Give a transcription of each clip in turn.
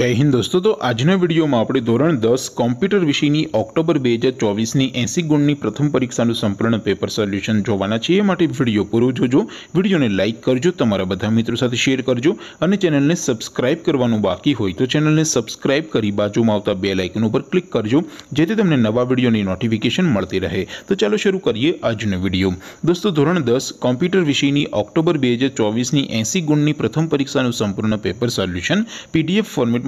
जय हिंद दोस्तों तो आज ने वीडियो में आपड़े ધોરણ 10 कंप्यूटर विषयनी अक्टूबर 2024 नी 80 ગુણની પ્રથમ પરીક્ષા નું સંપૂર્ણ પેપર સોલ્યુશન જોવાના છે માટે વિડિયો પૂરું જોજો વિડિયોને લાઈક કરજો તમારા બધા મિત્રો સાથે શેર કરજો અને ચેનલને સબ્સ્ક્રાઇબ કરવાનું બાકી હોય તો ચેનલને સબ્સ્ક્રાઇબ કરી બાજુમાં આવતા બેલ આઇકન ઉપર ક્લિક કરજો જેથી તમને નવા વિડિયોની નોટિફિકેશન મળતી રહે તો ચાલો શરૂ કરીએ આજનો વિડિયો दोस्तों ધોરણ 10 કમ્પ્યુટર વિષયની ઓક્ટોબર 2024 ની 80 ગુણની પ્રથમ પરીક્ષા નું સંપૂર્ણ પેપર સોલ્યુશન પીડીએફ ફોર્મેટ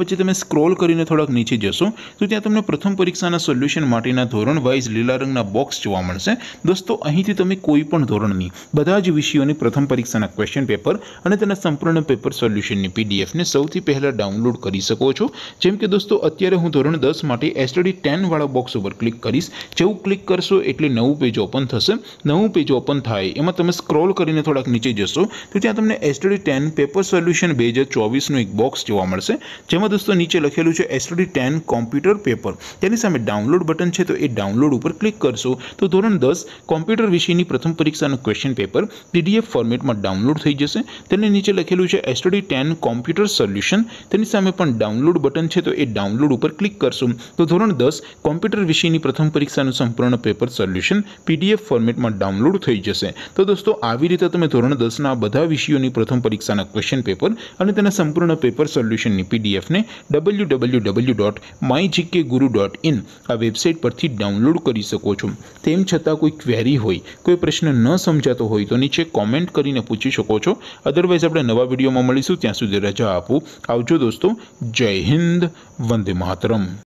પછી તમે સ્ક્રોલ કરીને થોડક નીચે જશો તો ત્યાં તમને પ્રથમ પરીક્ષાના સોલ્યુશન માટેના ધોરણ વાઇઝ લીલા રંગના બોક્સ જોવા મળશે દોસ્તો અહીંથી તમે કોઈ પણ ધોરણની બધા જ વિષયોની પ્રથમ પરીક્ષાના ક્વેશ્ચન પેપર અને તેના સંપૂર્ણ પેપર સોલ્યુશનની પીડીએફ ને સૌથી પહેલા ડાઉનલોડ કરી શકો છો જેમ કે દોસ્તો અત્યારે હું ધોરણ 10 માટે STD 10 વાળો બોક્સ ઉપર ક્લિક કરીશ જેવું ક્લિક કરશો એટલે નવું પેજ ઓપન થશે નવું પેજ ઓપન થાય એમાં તમે સ્ક્રોલ કરીને થોડક નીચે જશો તો ત્યાં તમને STD 10 પેપર સોલ્યુશન 2024 નો એક બોક્સ જોવા મળશે જે દોસ્તો નીચે લખેલું છે STD 10 કમ્પ્યુટર પેપર તેની સામે ડાઉનલોડ બટન છે તો એ ડાઉનલોડ ઉપર ક્લિક કરશો તો ધોરણ 10 કમ્પ્યુટર વિષયની પ્રથમ પરીક્ષાનું ક્વેશ્ચન પેપર PDF ફોર્મેટમાં ડાઉનલોડ થઈ જશે તેની નીચે લખેલું છે STD 10 કમ્પ્યુટર સોલ્યુશન તેની સામે પણ ડાઉનલોડ બટન છે તો એ ડાઉનલોડ ઉપર ક્લિક કરશો તો ધોરણ 10 કમ્પ્યુટર વિષયની પ્રથમ પરીક્ષાનું સંપૂર્ણ પેપર સોલ્યુશન PDF ફોર્મેટમાં ડાઉનલોડ થઈ જશે તો દોસ્તો આવી રીતે તમે ધોરણ 10 ના બધા વિષયોની પ્રથમ પરીક્ષાના ક્વેશ્ચન પેપર અને તેના સંપૂર્ણ પેપર સોલ્યુશનની PDF કોર્સને W W W dot my GK guru dot in આ વેબસાઇટ પરથી ડાઉનલોડ કરી શકો છો તેમ છતાં કોઈ ક્વેરી હોય કોઈ પ્રશ્ન ન સમજાતો હોય તો નીચે કોમેન્ટ કરીને પૂછી શકો છો અધરવાઇઝ આપણે નવા વિડીયોમાં મળીશું ત્યાં સુધી રજા આપું આવજો દોસ્તો જય હિન્દ વંદે માતરમ